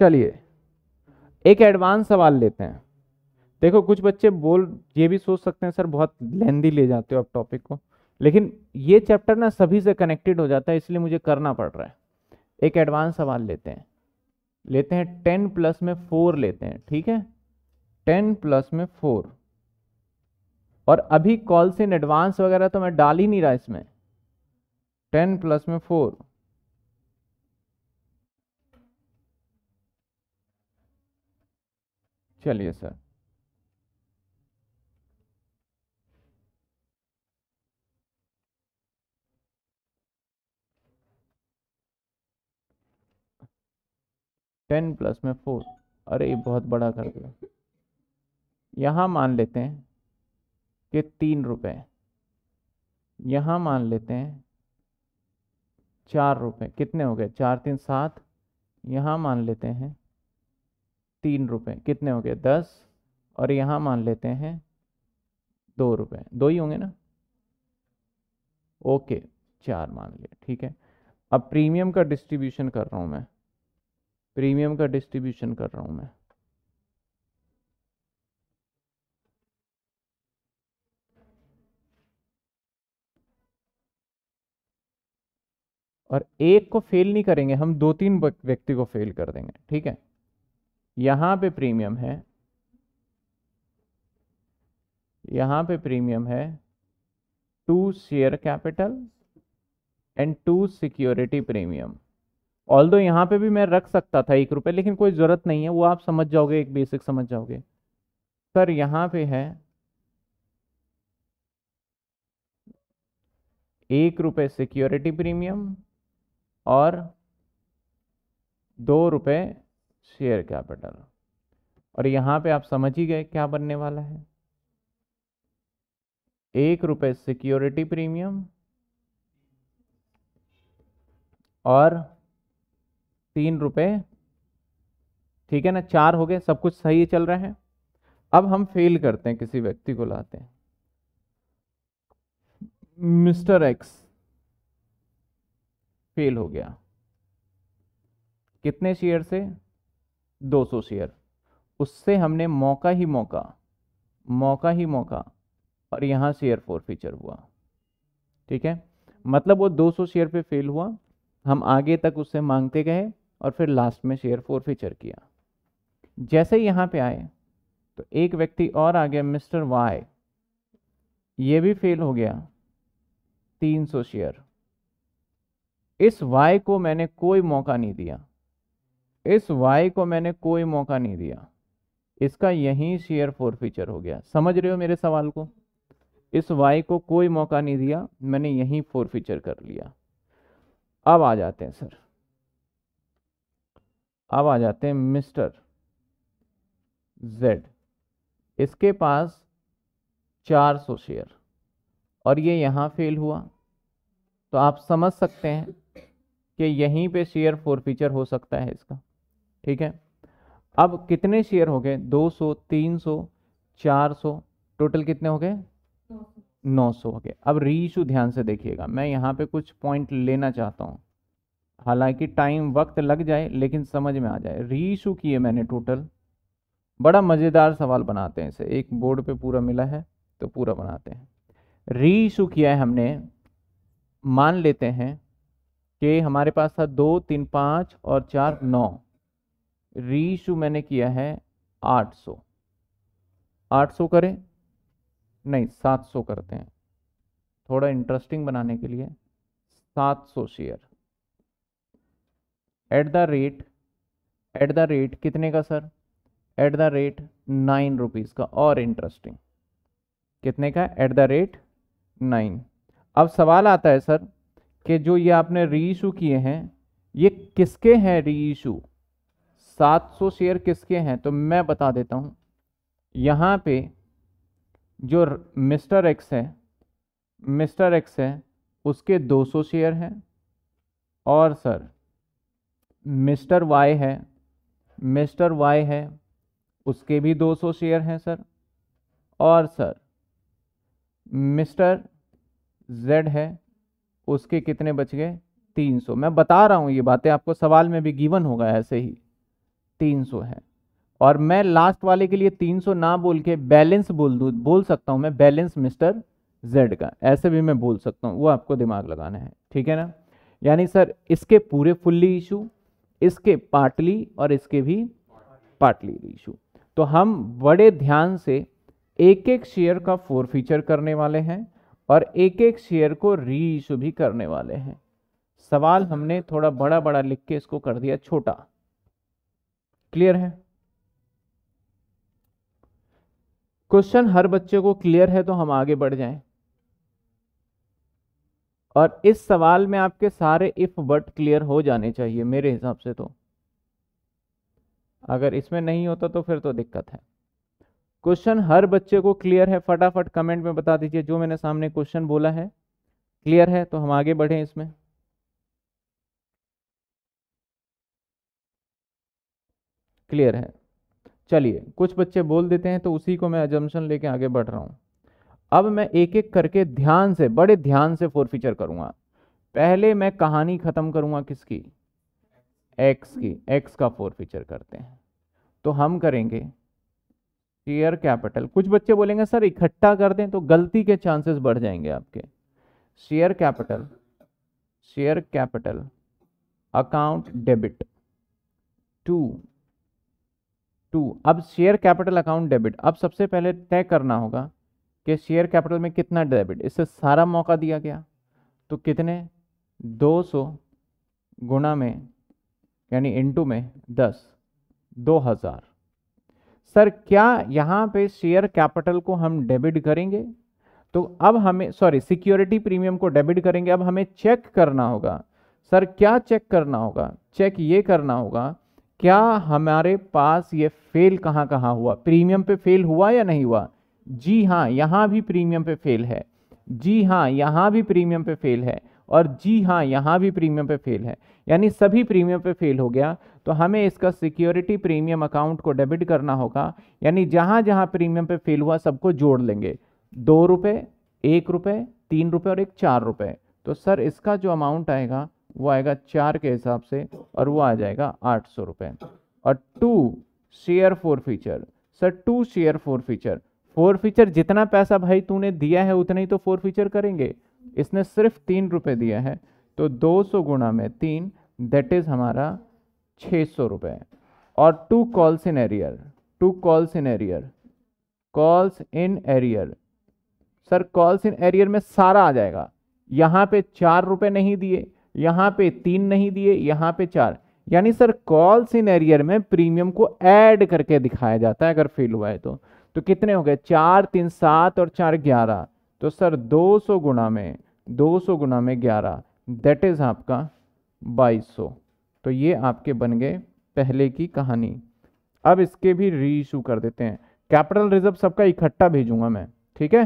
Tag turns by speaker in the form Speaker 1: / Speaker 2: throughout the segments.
Speaker 1: चलिए एक एडवांस सवाल लेते हैं देखो कुछ बच्चे बोल ये भी सोच सकते हैं सर बहुत लेंदी ले जाते हो आप टॉपिक को लेकिन ये चैप्टर ना सभी से कनेक्टेड हो जाता है इसलिए मुझे करना पड़ रहा है एक एडवांस सवाल लेते हैं लेते हैं टेन प्लस में फोर लेते हैं ठीक है टेन प्लस में फोर और अभी कॉल्स इन एडवांस वगैरह तो मैं डाल ही नहीं रहा इसमें टेन प्लस में फोर चलिए सर टेन प्लस में फोर अरे बहुत बड़ा कर दिया यहाँ मान लेते हैं कि तीन रुपये यहाँ मान लेते हैं चार रुपये कितने हो गए चार तीन सात यहाँ मान लेते हैं तीन रुपये कितने हो गए दस और यहाँ मान लेते हैं दो रुपये दो ही होंगे ना ओके चार मान लिया ठीक है अब प्रीमियम का डिस्ट्रीब्यूशन कर रहा हूँ मैं प्रीमियम का डिस्ट्रीब्यूशन कर रहा हूँ मैं और एक को फेल नहीं करेंगे हम दो तीन व्यक्ति को फेल कर देंगे ठीक है यहाँ पे प्रीमियम है यहाँ पे प्रीमियम है to share capital and to security premium all दो यहाँ पे भी मैं रख सकता था एक रुपये लेकिन कोई ज़रूरत नहीं है वो आप समझ जाओगे एक बेसिक समझ जाओगे सर यहाँ पे है एक रुपये सिक्योरिटी प्रीमियम और दो रुपये शेयर कैपिटल और यहां पे आप समझ ही गए क्या बनने वाला है एक रुपए सिक्योरिटी प्रीमियम और तीन रुपए ठीक है ना चार हो गए सब कुछ सही चल रहा है अब हम फेल करते हैं किसी व्यक्ति को लाते हैं मिस्टर एक्स फेल हो गया कितने शेयर से 200 शेयर उससे हमने मौका ही मौका मौका ही मौका और यहाँ शेयर फोर फीचर हुआ ठीक है मतलब वो 200 शेयर पे फेल हुआ हम आगे तक उससे मांगते गए और फिर लास्ट में शेयर फोर फीचर किया जैसे यहाँ पे आए तो एक व्यक्ति और आ गया मिस्टर वाई ये भी फेल हो गया 300 शेयर इस वाई को मैंने कोई मौका नहीं दिया इस वाई को मैंने कोई मौका नहीं दिया इसका यही शेयर फोर फीचर हो गया समझ रहे हो मेरे सवाल को इस वाई को कोई मौका नहीं दिया मैंने यही फोर फीचर कर लिया अब आ जाते हैं सर अब आ जाते हैं मिस्टर जेड इसके पास 400 शेयर और ये यहाँ फेल हुआ तो आप समझ सकते हैं कि यहीं पे शेयर फोर फीचर हो सकता है इसका ठीक है अब कितने शेयर हो गए 200, 300, 400 टोटल कितने हो गए 900 हो गए अब रीशू ध्यान से देखिएगा मैं यहाँ पे कुछ पॉइंट लेना चाहता हूँ हालांकि टाइम वक्त लग जाए लेकिन समझ में आ जाए रीशू किए मैंने टोटल बड़ा मज़ेदार सवाल बनाते हैं इसे एक बोर्ड पे पूरा मिला है तो पूरा बनाते हैं रीशू किया है हमने मान लेते हैं कि हमारे पास था दो तीन पाँच और चार नौ री इशू मैंने किया है 800 800 करें नहीं 700 करते हैं थोड़ा इंटरेस्टिंग बनाने के लिए 700 share at the rate at the rate कितने का sir at the rate nine rupees का और इंटरेस्टिंग कितने का एट द रेट नाइन अब सवाल आता है सर कि जो ये आपने री इशू किए हैं ये किसके हैं री इशू 700 शेयर किसके हैं तो मैं बता देता हूँ यहाँ पे जो मिस्टर एक्स है मिस्टर एक्स है उसके 200 शेयर हैं और सर मिस्टर वाई है मिस्टर वाई है उसके भी 200 शेयर हैं सर और सर मिस्टर जेड है उसके कितने बच गए 300 मैं बता रहा हूँ ये बातें आपको सवाल में भी गिवन होगा ऐसे ही 300 है और मैं लास्ट वाले के लिए 300 ना बोल के बैलेंस बोल दू बोल सकता हूँ मैं बैलेंस मिस्टर जेड का ऐसे भी मैं बोल सकता हूँ वो आपको दिमाग लगाना है ठीक है ना यानी सर इसके पूरे फुल्ली इशू इसके पार्टली और इसके भी पार्टली इशू तो हम बड़े ध्यान से एक एक शेयर का फोर फीचर करने वाले हैं और एक एक शेयर को री इशू भी करने वाले हैं सवाल हमने थोड़ा बड़ा बड़ा लिख के इसको कर दिया छोटा क्लियर है क्वेश्चन हर बच्चे को क्लियर है तो हम आगे बढ़ जाएं और इस सवाल में आपके सारे इफ बट क्लियर हो जाने चाहिए मेरे हिसाब से तो अगर इसमें नहीं होता तो फिर तो दिक्कत है क्वेश्चन हर बच्चे को क्लियर है फटाफट कमेंट में बता दीजिए जो मैंने सामने क्वेश्चन बोला है क्लियर है तो हम आगे बढ़ें इसमें क्लियर है चलिए कुछ बच्चे बोल देते हैं तो उसी को मैं एजम्पन लेके आगे बढ़ रहा हूँ अब मैं एक एक करके ध्यान से बड़े ध्यान से फोर फीचर करूँगा पहले मैं कहानी ख़त्म करूँगा किसकी एक्स की एक्स का फोर फीचर करते हैं तो हम करेंगे शेयर कैपिटल कुछ बच्चे बोलेंगे सर इकट्ठा कर दें तो गलती के चांसेस बढ़ जाएंगे आपके share capital share capital account debit to to अब शेयर कैपिटल अकाउंट डेबिट अब सबसे पहले तय करना होगा कि शेयर कैपिटल में कितना डेबिट इससे सारा मौका दिया गया तो कितने 200 गुणा में यानी इंटू में 10 2000 सर क्या यहाँ पे शेयर कैपिटल को हम डेबिट करेंगे तो अब हमें सॉरी सिक्योरिटी प्रीमियम को डेबिट करेंगे अब हमें चेक करना होगा सर क्या चेक करना होगा चेक ये करना होगा क्या हमारे पास ये फेल कहाँ कहाँ हुआ प्रीमियम पे फेल हुआ या नहीं हुआ जी हाँ यहाँ भी प्रीमियम पे फेल है जी हाँ यहाँ भी प्रीमियम पे फेल है और जी हाँ यहाँ भी प्रीमियम पे फेल है यानी सभी प्रीमियम पे फेल हो गया तो हमें इसका सिक्योरिटी प्रीमियम अकाउंट को डेबिट करना होगा यानी जहाँ जहाँ प्रीमियम पे फेल हुआ सबको जोड़ लेंगे दो रुपये एक रुपये तीन रुपये और एक चार रुपये तो सर इसका जो अमाउंट आएगा वो आएगा चार के हिसाब से और वो आ जाएगा आठ सौ रुपये और to share forfeiture sir to share forfeiture forfeiture जितना पैसा भाई तूने दिया है उतना ही तो फोर फीचर करेंगे इसने सिर्फ तीन रुपये दिया है तो दो सौ गुणा में तीन दैट इज़ हमारा छः सौ रुपये और to calls in arrear to calls in arrear calls in arrear sir calls in arrear में सारा आ जाएगा यहाँ पे चार रुपये नहीं दिए यहाँ पे तीन नहीं दिए यहाँ पे चार यानी सर कॉल सिनेरियर में प्रीमियम को ऐड करके दिखाया जाता है अगर फेल हुआ है तो तो कितने हो गए चार तीन सात और चार ग्यारह तो सर दो सौ गुना में दो सौ गुना में ग्यारह दैट इज़ आपका बाईस सौ तो ये आपके बन गए पहले की कहानी अब इसके भी री इशू कर देते हैं कैपिटल रिजर्व सबका इकट्ठा भेजूंगा मैं ठीक है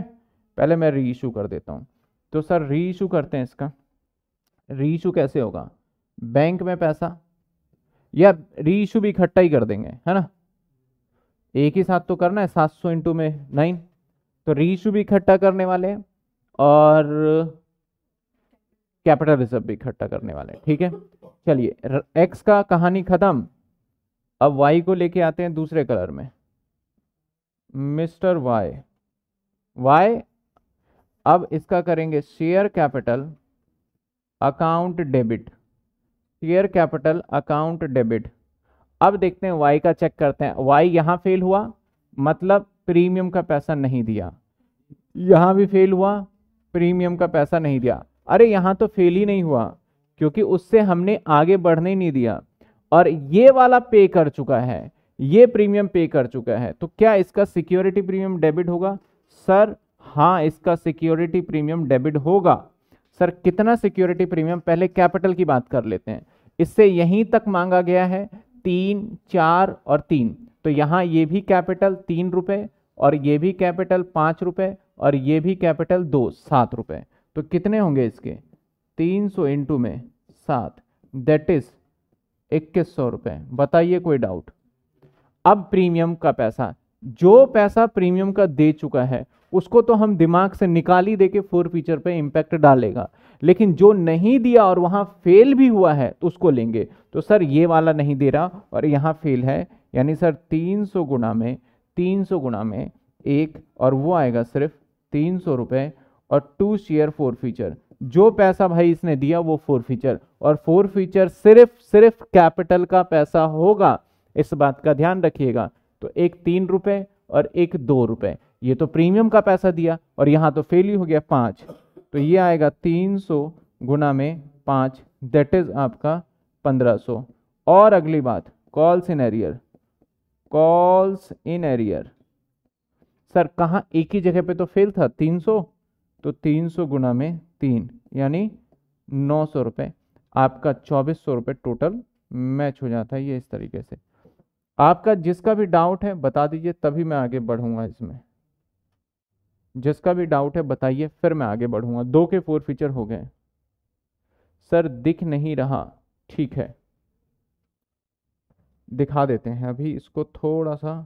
Speaker 1: पहले मैं री इशू कर देता हूँ तो सर री इशू करते हैं इसका इशू कैसे होगा बैंक में पैसा या इशू भी इकट्ठा ही कर देंगे है ना एक ही साथ तो करना है सात सौ इंटू में नाइन तो इशू भी इकट्ठा करने वाले और कैपिटल रिजर्व भी इकट्ठा करने वाले ठीक है चलिए एक्स का कहानी ख़त्म अब वाई को लेके आते हैं दूसरे कलर में मिस्टर वाई वाई अब इसका करेंगे share capital account debit share capital account debit अब देखते हैं वाई का चेक करते हैं वाई यहाँ फेल हुआ मतलब प्रीमियम का पैसा नहीं दिया यहाँ भी फेल हुआ प्रीमियम का पैसा नहीं दिया अरे यहाँ तो फेल ही नहीं हुआ क्योंकि उससे हमने आगे बढ़ने ही नहीं दिया और ये वाला पे कर चुका है ये प्रीमियम पे कर चुका है तो क्या इसका सिक्योरिटी प्रीमियम डेबिट होगा सर हाँ इसका सिक्योरिटी प्रीमियम डेबिट होगा सर कितना सिक्योरिटी प्रीमियम पहले कैपिटल की बात कर लेते हैं इससे यहीं तक मांगा गया है तीन चार और तीन तो यहाँ ये भी कैपिटल तीन रुपये और ये भी कैपिटल पाँच रुपये और ये भी कैपिटल दो सात रुपये तो कितने होंगे इसके तीन सौ इंटू में सात दैट इज़ इक्कीस सौ रुपये बताइए कोई डाउट अब प्रीमियम का पैसा जो पैसा प्रीमियम का दे चुका है उसको तो हम दिमाग से निकाल ही दे के फोर फीचर पे इम्पैक्ट डालेगा लेकिन जो नहीं दिया और वहाँ फेल भी हुआ है तो उसको लेंगे तो सर ये वाला नहीं दे रहा और यहाँ फेल है यानी सर 300 गुना में 300 गुना में एक और वो आएगा सिर्फ तीन सौ रुपये और टू शेयर फोर फीचर जो पैसा भाई इसने दिया वो फोर फीचर और फोर फीचर सिर्फ सिर्फ कैपिटल का पैसा होगा इस बात का ध्यान रखिएगा तो एक तीन रुपये और एक दो रुपये ये तो प्रीमियम का पैसा दिया और यहाँ तो फेल ही हो गया पाँच तो ये आएगा तीन सौ गुना में पाँच दैट इज़ आपका पंद्रह सौ और अगली बात calls in arrear calls in arrear sir कहाँ एक ही जगह पे तो फेल था तीन सौ तो तीन सौ गुना में तीन यानी नौ सौ रुपये आपका चौबीस सौ रुपये टोटल मैच हो जाता है ये इस तरीके से आपका जिसका भी डाउट है बता दीजिए तभी मैं आगे बढ़ूंगा इसमें जिसका भी डाउट है बताइए फिर मैं आगे बढ़ूंगा दो के फोर फीचर हो गए सर दिख नहीं रहा ठीक है दिखा देते हैं अभी इसको थोड़ा सा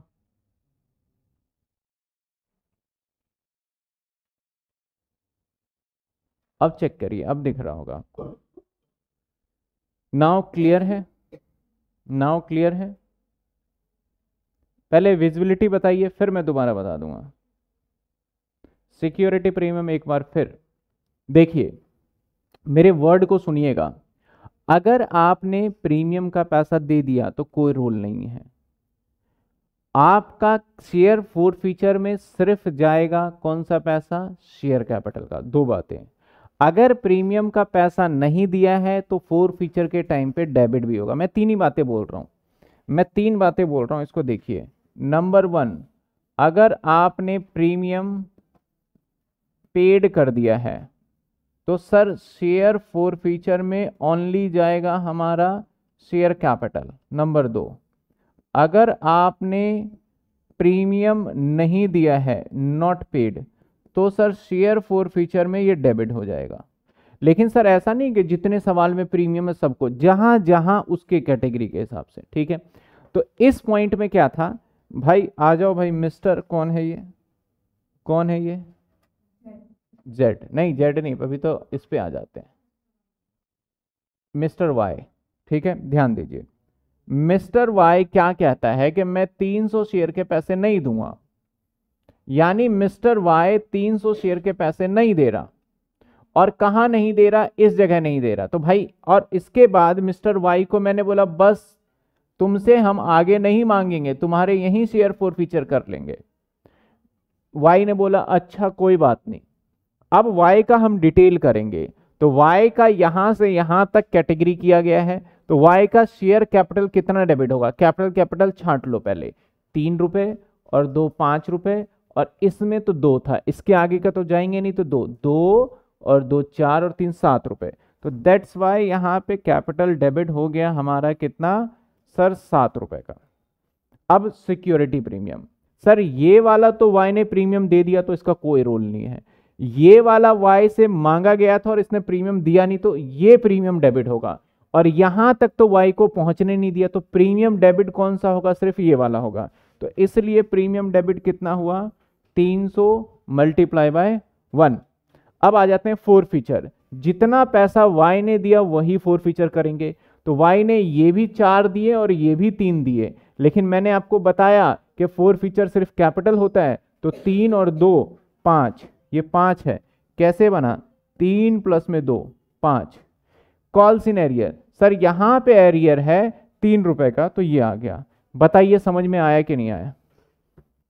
Speaker 1: अब चेक करिए अब दिख रहा होगा आपको नाव क्लियर है नाव क्लियर है पहले विजिबिलिटी बताइए फिर मैं दोबारा बता दूंगा सिक्योरिटी प्रीमियम एक बार फिर देखिए मेरे वर्ड को सुनिएगा अगर आपने प्रीमियम का पैसा दे दिया तो कोई रोल नहीं है आपका शेयर फोर फीचर में सिर्फ जाएगा कौन सा पैसा शेयर कैपिटल का दो बातें अगर प्रीमियम का पैसा नहीं दिया है तो फोर फीचर के टाइम पे डेबिट भी होगा मैं तीन ही बातें बोल रहा हूं मैं तीन बातें बोल रहा हूं इसको देखिए नंबर वन अगर आपने प्रीमियम पेड कर दिया है तो सर शेयर फोर फीचर में ओनली जाएगा हमारा शेयर कैपिटल नंबर दो अगर आपने प्रीमियम नहीं दिया है नॉट पेड तो सर शेयर फोर फीचर में ये डेबिट हो जाएगा लेकिन सर ऐसा नहीं कि जितने सवाल में प्रीमियम है सबको जहां जहां उसके कैटेगरी के हिसाब से ठीक है तो इस पॉइंट में क्या था भाई आ जाओ भाई मिस्टर कौन है ये कौन है ये जेड नहीं जेड नहीं अभी तो इस पे आ जाते हैं मिस्टर वाई ठीक है ध्यान दीजिए मिस्टर वाई क्या कहता है कि मैं 300 शेयर के पैसे नहीं दूंगा यानी मिस्टर वाई 300 शेयर के पैसे नहीं दे रहा और कहा नहीं दे रहा इस जगह नहीं दे रहा तो भाई और इसके बाद मिस्टर वाई को मैंने बोला बस तुमसे हम आगे नहीं मांगेंगे तुम्हारे यहीं शेयर फॉर फीचर कर लेंगे वाई ने बोला अच्छा कोई बात नहीं अब वाई का हम डिटेल करेंगे तो वाई का यहां से यहां तक कैटेगरी किया गया है तो वाई का शेयर कैपिटल कितना डेबिट होगा कैपिटल कैपिटल छांट लो पहले तीन रुपए और दो पांच रुपए और इसमें तो दो था इसके आगे का तो जाएंगे नहीं तो दो दो और दो चार और तीन सात रुपए तो दैट्स वाई यहाँ पे कैपिटल डेबिट हो गया हमारा कितना सर सात रुपए का अब सिक्योरिटी प्रीमियम सर ये वाला तो वाई ने प्रीमियम दे दिया तो इसका कोई रोल नहीं है ये वाला वाई से मांगा गया था और इसने प्रीमियम दिया नहीं तो ये प्रीमियम डेबिट होगा और यहां तक तो वाई को पहुंचने नहीं दिया तो प्रीमियम डेबिट कौन सा होगा सिर्फ ये वाला होगा तो इसलिए प्रीमियम डेबिट कितना हुआ 300 सौ मल्टीप्लाई बाय वन अब आ जाते हैं फोर फीचर जितना पैसा वाई ने दिया वही फोर फीचर करेंगे तो वाई ने ये भी चार दिए और ये भी तीन दिए लेकिन मैंने आपको बताया कि फोर फीचर सिर्फ कैपिटल होता है तो तीन और दो पाँच ये पाँच है कैसे बना तीन प्लस में दो पाँच कॉल्स इन एरियर सर यहाँ पे एरियर है तीन रुपए का तो ये आ गया बताइए समझ में आया कि नहीं आया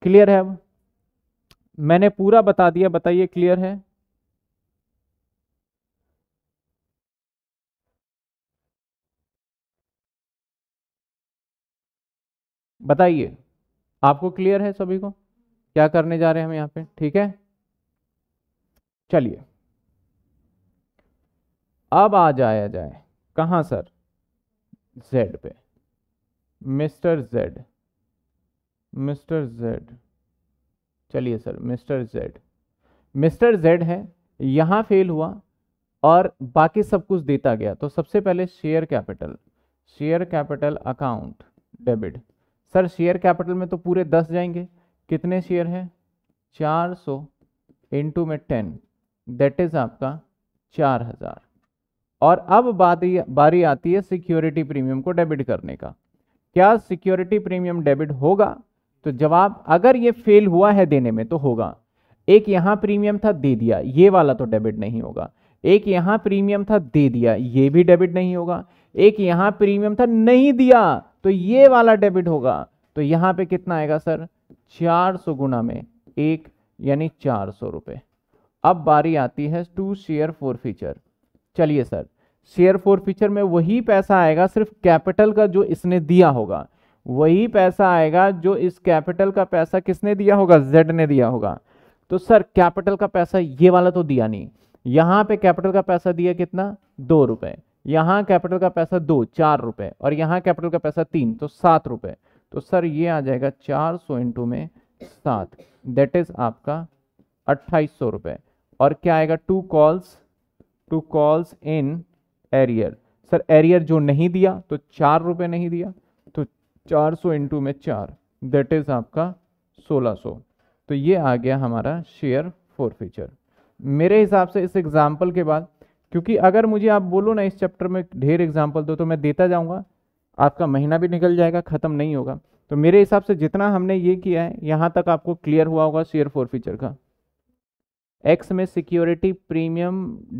Speaker 1: क्लियर है अब मैंने पूरा बता दिया बताइए क्लियर है बताइए आपको क्लियर है सभी को क्या करने जा रहे हैं हम यहाँ पे ठीक है चलिए अब आ जाया जाए कहाँ सर जेड पे मिस्टर जेड मिस्टर जेड चलिए sir mister Z mister Z है यहाँ फेल हुआ और बाकी सब कुछ देता गया तो सबसे पहले share capital share capital account debit sir share capital में तो पूरे दस जाएंगे कितने शेयर हैं चार सौ इंटू में टेन दैट इज़ आपका चार हज़ार और अब बात बारी आती है सिक्योरिटी प्रीमियम को डेबिट करने का क्या सिक्योरिटी प्रीमियम डेबिट होगा तो जवाब अगर ये फेल हुआ है देने में तो होगा एक यहां प्रीमियम था दे दिया ये वाला तो डेबिट नहीं होगा एक यहां प्रीमियम था दे दिया ये भी डेबिट नहीं होगा एक यहां प्रीमियम था नहीं दिया तो ये वाला डेबिट होगा तो यहां पे कितना आएगा सर 400 गुना में एक यानी चार सौ अब बारी आती है टू शेयर फोर फीचर चलिए सर शेयर फोर फीचर में वही पैसा आएगा सिर्फ कैपिटल का जो इसने दिया होगा वही पैसा आएगा जो इस कैपिटल का पैसा किसने दिया होगा जेड ने दिया होगा तो सर कैपिटल का पैसा ये वाला तो दिया नहीं यहां पे कैपिटल का पैसा दिया कितना दो रुपए यहाँ कैपिटल का पैसा दो चार रुपए और यहाँ कैपिटल का पैसा तीन तो सात रुपए तो सर ये आ जाएगा चार सौ इंटू में सात दैट इज आपका अट्ठाईस सौ रुपये और क्या आएगा to calls to calls in arrear sir arrear जो नहीं दिया तो चार रुपये नहीं दिया तो चार सौ इंटू में चार दैट इज आपका सोलह सौ तो ये आ गया हमारा शेयर फोर फीचर मेरे हिसाब से इस एग्जाम्पल के बाद क्योंकि अगर मुझे आप बोलो ना इस चैप्टर में ढेर एग्जाम्पल दो तो मैं देता जाऊँगा आपका महीना भी निकल जाएगा ख़त्म नहीं होगा तो मेरे हिसाब से जितना हमने ये किया है यहाँ तक आपको क्लियर हुआ होगा शेयर फोर फीचर का एक्स में सिक्योरिटी प्रीमियम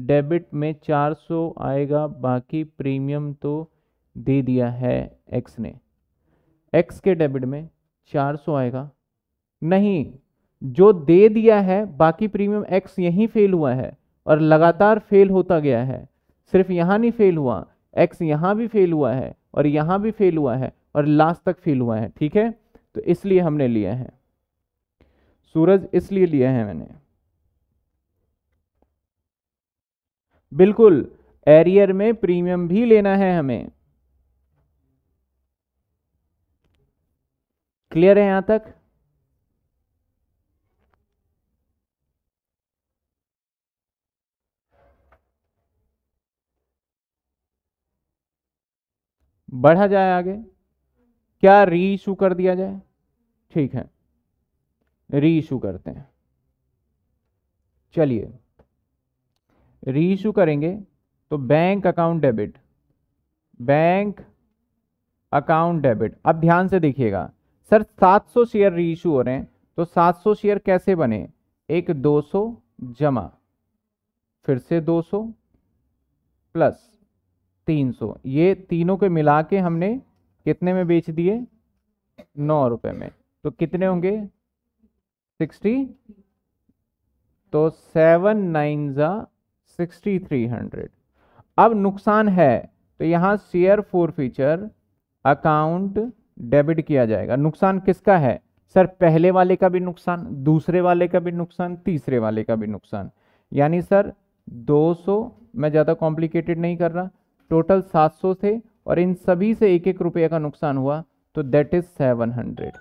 Speaker 1: डेबिट में 400 आएगा बाकी प्रीमियम तो दे दिया है एक्स ने एक्स के डेबिट में 400 आएगा नहीं जो दे दिया है बाकी प्रीमियम एक्स यहीं फेल हुआ है और लगातार फेल होता गया है सिर्फ यहाँ नहीं फेल हुआ एक्स यहाँ भी फेल हुआ है और यहाँ भी फेल हुआ है और लास्ट तक फेल हुआ है ठीक है तो इसलिए हमने लिए हैं सूरज इसलिए लिए हैं मैंने बिल्कुल एरियर में प्रीमियम भी लेना है हमें क्लियर है यहां तक बढ़ा जाए आगे क्या री इशू कर दिया जाए ठीक है री इशू करते हैं चलिए री इशू करेंगे तो bank account debit bank account debit अब ध्यान से देखिएगा सर 700 शेयर री इशू हो रहे हैं तो 700 शेयर कैसे बने एक 200 जमा फिर से 200 प्लस तीन सौ ये तीनों के मिला के हमने कितने में बेच दिए नौ रुपये में तो कितने होंगे सिक्सटी तो सेवन नाइन ज़ा सिक्सटी थ्री हंड्रेड अब नुकसान है तो यहाँ share forfeiture account debit किया जाएगा नुकसान किसका है सर पहले वाले का भी नुकसान दूसरे वाले का भी नुकसान तीसरे वाले का भी नुकसान यानी सर 200 मैं ज़्यादा कॉम्प्लिकेटेड नहीं कर रहा टोटल 700 थे और इन सभी से एक एक रुपये का नुकसान हुआ तो दैट इज 700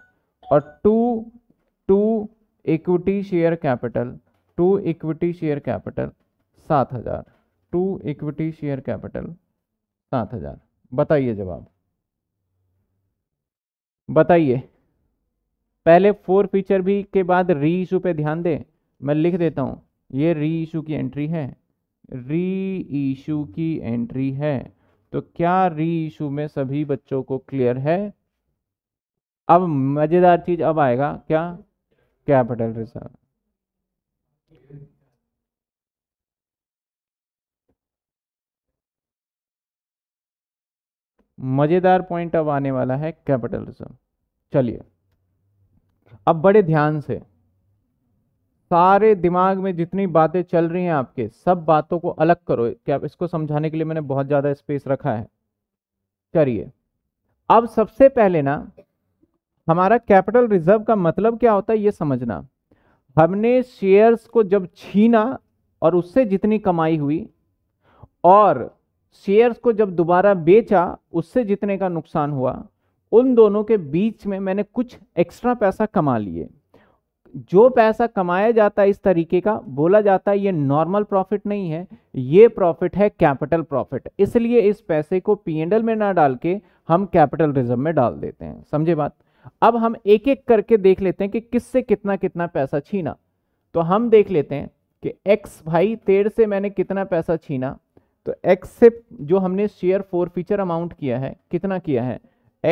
Speaker 1: और to to equity share capital to equity share capital सात हज़ार टू इक्विटी शेयर कैपिटल सात हज़ार बताइए जवाब बताइए पहले फोर फीचर भी के बाद री इशू पर ध्यान दें मैं लिख देता हूँ ये री इशू की एंट्री है री इशू की एंट्री है तो क्या री इशू में सभी बच्चों को क्लियर है अब मजेदार चीज अब आएगा क्या कैपिटल रिजर्व मजेदार पॉइंट अब आने वाला है कैपिटल रिजर्व चलिए अब बड़े ध्यान से सारे दिमाग में जितनी बातें चल रही हैं आपके सब बातों को अलग करो क्या इसको समझाने के लिए मैंने बहुत ज़्यादा स्पेस रखा है करिए अब सबसे पहले ना हमारा कैपिटल रिजर्व का मतलब क्या होता है ये समझना हमने शेयर्स को जब छीना और उससे जितनी कमाई हुई और शेयर्स को जब दोबारा बेचा उससे जितने का नुकसान हुआ उन दोनों के बीच में मैंने कुछ एक्स्ट्रा पैसा कमा लिए जो पैसा कमाया जाता है इस तरीके का बोला जाता है ये नॉर्मल प्रॉफिट नहीं है ये प्रॉफिट है कैपिटल प्रॉफिट इसलिए इस पैसे को पी एंड एल में ना डाल के हम कैपिटल रिजर्व में डाल देते हैं समझे बात अब हम एक एक करके देख लेते हैं कि किससे कितना कितना पैसा छीना तो हम देख लेते हैं कि एक्स भाई तेर से मैंने कितना पैसा छीना तो एक्स से जो हमने शेयर फोर फीचर अमाउंट किया है कितना किया है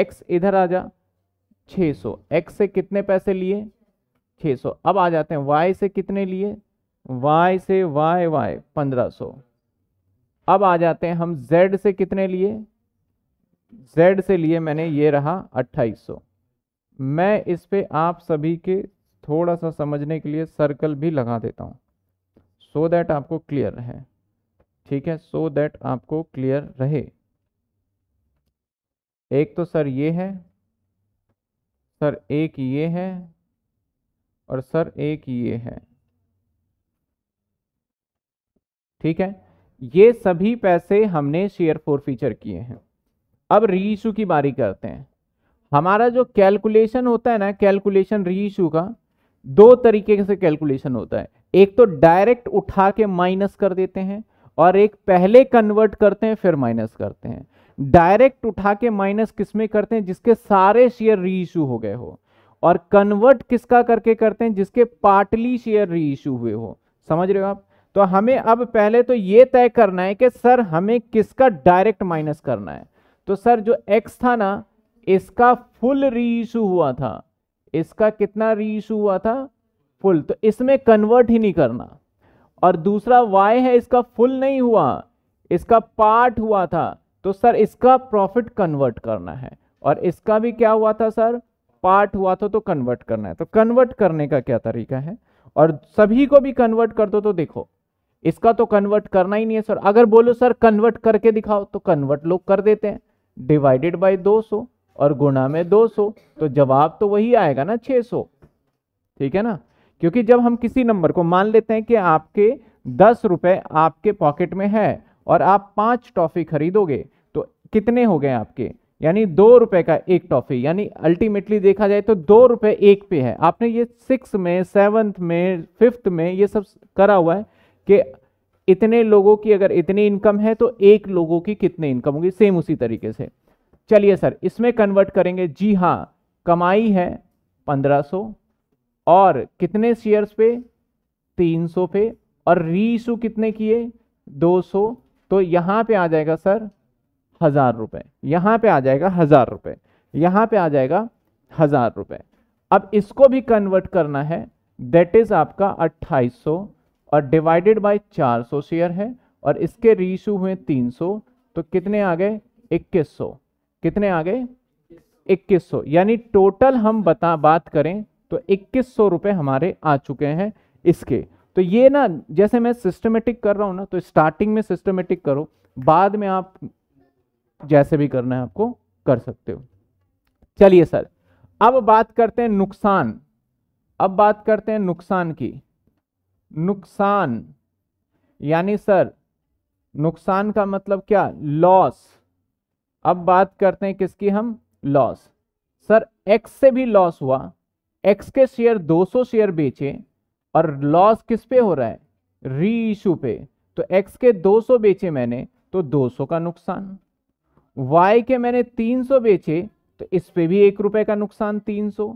Speaker 1: एक्स इधर आ जा 600 एक्स से कितने पैसे लिए सौ अब आ जाते हैं वाई से कितने लिए वाई से वाई पंद्रह 1500 अब आ जाते हैं हम जेड से कितने लिए जेड से लिए मैंने ये रहा अट्ठाईस मैं इस पर आप सभी के थोड़ा सा समझने के लिए सर्कल भी लगा देता हूँ सो दैट आपको क्लियर रहे ठीक है सो so दैट आपको क्लियर रहे एक तो सर ये है सर एक ये है और सर एक ये है ठीक है ये सभी पैसे हमने शेयर फोर फीचर किए हैं अब रीइशू की बारी करते हैं हमारा जो कैलकुलेशन होता है ना कैलकुलेशन रीइशू का दो तरीके से कैलकुलेशन होता है एक तो डायरेक्ट उठा के माइनस कर देते हैं और एक पहले कन्वर्ट करते हैं फिर माइनस करते हैं डायरेक्ट उठा के माइनस किसमें करते हैं जिसके सारे शेयर रीइशू हो गए हो और कन्वर्ट किसका करके करते हैं जिसके पार्टली शेयर रीइशू हुए हो समझ रहे हो आप तो हमें अब पहले तो ये तय करना है कि सर हमें किसका डायरेक्ट माइनस करना है तो सर जो एक्स था ना इसका फुल रीइशू हुआ था इसका कितना रीइशू हुआ था फुल तो इसमें कन्वर्ट ही नहीं करना और दूसरा वाई है इसका फुल नहीं हुआ इसका पार्ट हुआ था तो सर इसका प्रॉफिट कन्वर्ट करना है और इसका भी क्या हुआ था सर पार्ट हुआ था तो कन्वर्ट करना है तो कन्वर्ट करने का क्या तरीका है और सभी को भी कन्वर्ट कर दो तो देखो इसका तो कन्वर्ट करना ही नहीं है सर अगर बोलो सर कन्वर्ट करके दिखाओ तो कन्वर्ट लोग कर देते हैं डिवाइडेड बाय 200 और गुणा में 200 तो जवाब तो वही आएगा ना 600 ठीक है ना क्योंकि जब हम किसी नंबर को मान लेते हैं कि आपके दस रुपए आपके पॉकेट में है और आप पांच टॉफ़ी खरीदोगे तो कितने हो गए आपके यानी दो रुपए का एक टॉफी यानी अल्टीमेटली देखा जाए तो दो रुपए एक पे है आपने ये सिक्स में सेवन्थ में फिफ्थ में ये सब करा हुआ है कि इतने लोगों की अगर इतनी इनकम है तो एक लोगों की कितने इनकम होगी सेम उसी तरीके से चलिए सर इसमें कन्वर्ट करेंगे जी हाँ कमाई है 1500 और कितने शेयर्स पे 300 पे और रीशू कितने किए 200 तो यहाँ पे आ जाएगा सर हज़ार रुपए यहाँ पे आ जाएगा हज़ार रुपये यहाँ पे आ जाएगा हज़ार रुपये अब इसको भी कन्वर्ट करना है दैट इज़ आपका अट्ठाईस सौ और डिवाइडेड बाय चार सौ शेयर है और इसके रीशू हुए तीन सौ तो कितने आ गए इक्कीस सौ कितने आ गए इक्कीस सौ यानी टोटल हम बता बात करें तो इक्कीस सौ रुपये हमारे आ चुके हैं इसके तो ये ना जैसे मैं सिस्टमेटिक कर रहा हूँ ना तो स्टार्टिंग में सिस्टमेटिक करो बाद में आप जैसे भी करना है आपको कर सकते हो चलिए सर अब बात करते हैं नुकसान अब बात करते हैं नुकसान की नुकसान यानी सर नुकसान का मतलब क्या लॉस अब बात करते हैं किसकी हम लॉस सर एक्स से भी लॉस हुआ एक्स के शेयर 200 शेयर बेचे और लॉस किस पे हो रहा है री इशू पे तो एक्स के 200 बेचे मैंने तो 200 का नुकसान वाई के मैंने 300 बेचे तो इस पे भी एक रुपए का नुकसान 300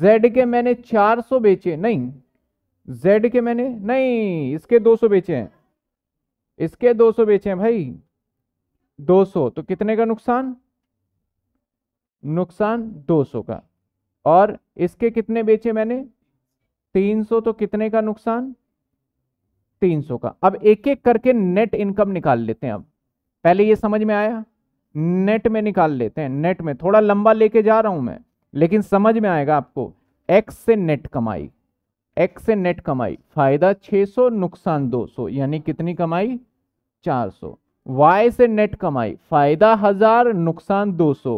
Speaker 1: जेड के मैंने 400 बेचे नहीं जेड के मैंने नहीं इसके 200 बेचे हैं इसके 200 बेचे हैं भाई 200 तो कितने का नुकसान नुकसान 200 का और इसके कितने बेचे मैंने 300 तो कितने का नुकसान 300 का अब एक एक करके नेट इनकम निकाल लेते हैं अब पहले ये समझ में आया नेट में निकाल लेते हैं नेट में थोड़ा लंबा लेके जा रहा हूं मैं लेकिन समझ में आएगा आपको एक्स से नेट कमाई एक्स से नेट कमाई फायदा 600 नुकसान 200 यानी कितनी कमाई 400 वाई से नेट कमाई फायदा हजार नुकसान 200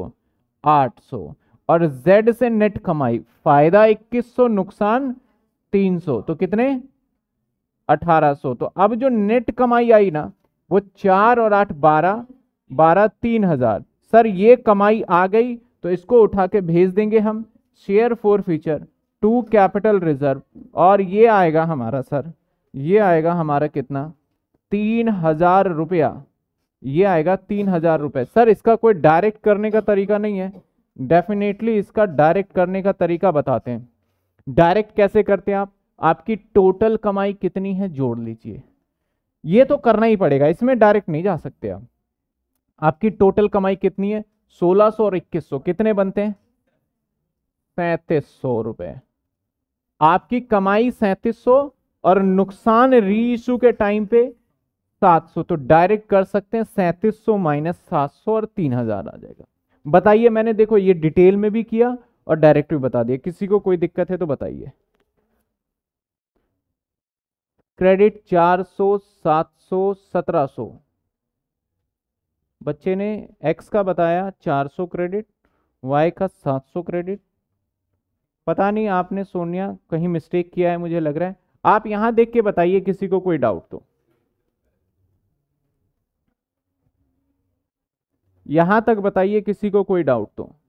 Speaker 1: 800 और जेड से नेट कमाई फायदा 2100 नुकसान 300 तो कितने 1800 तो अब जो नेट कमाई आई ना वो चार और आठ बारह बारह तीन हजार सर ये कमाई आ गई तो इसको उठा के भेज देंगे हम share forfeiture to capital reserve और ये आएगा हमारा सर ये आएगा हमारा कितना तीन हजार रुपया ये आएगा तीन हजार रुपये सर इसका कोई डायरेक्ट करने का तरीका नहीं है डेफिनेटली इसका डायरेक्ट करने का तरीका बताते हैं डायरेक्ट कैसे करते हैं आप आपकी टोटल कमाई कितनी है जोड़ लीजिए ये तो करना ही पड़ेगा इसमें डायरेक्ट नहीं जा सकते आप आपकी टोटल कमाई कितनी है सोलह सो और इक्कीस सौ कितने बनते हैं सैतीस सौ रुपए आपकी कमाई सैंतीस सौ और नुकसान इशू के टाइम पे सात सौ तो डायरेक्ट कर सकते हैं सैंतीस सौ माइनस सात सौ और तीन हजार आ जाएगा बताइए मैंने देखो ये डिटेल में भी किया और डायरेक्ट भी बता दिया किसी को कोई दिक्कत है तो बताइए क्रेडिट चार सौ सात सौ सत्रह सौ बच्चे ने एक्स का बताया 400 क्रेडिट वाई का 700 क्रेडिट पता नहीं आपने सोनिया कहीं मिस्टेक किया है मुझे लग रहा है आप यहां देख के बताइए किसी को कोई डाउट तो यहां तक बताइए किसी को कोई डाउट तो